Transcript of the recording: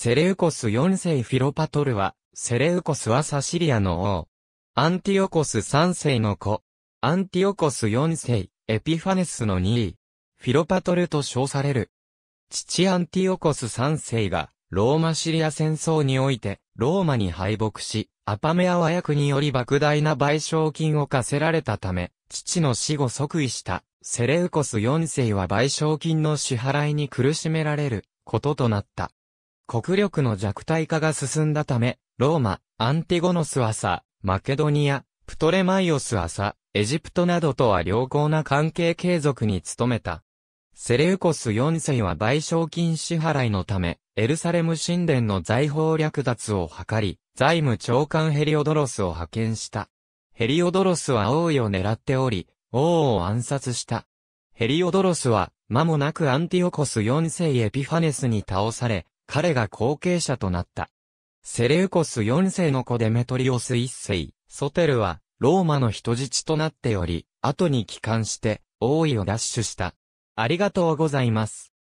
セレウコス4世フィロパトルは、セレウコスはサシリアの王。アンティオコス3世の子。アンティオコス4世、エピファネスの2位。フィロパトルと称される。父アンティオコス3世が、ローマシリア戦争において、ローマに敗北し、アパメア和訳により莫大な賠償金を課せられたため、父の死後即位した、セレウコス4世は賠償金の支払いに苦しめられる、こととなった。国力の弱体化が進んだため、ローマ、アンティゴノス朝、マケドニア、プトレマイオス朝、エジプトなどとは良好な関係継続に努めた。セレウコス4世は賠償金支払いのため、エルサレム神殿の財宝略奪を図り、財務長官ヘリオドロスを派遣した。ヘリオドロスは王位を狙っており、王を暗殺した。ヘリオドロスは、間もなくアンティオコス4世エピファネスに倒され、彼が後継者となった。セレウコス4世の子デメトリオス1世、ソテルは、ローマの人質となっており、後に帰還して、王位を奪取した。ありがとうございます。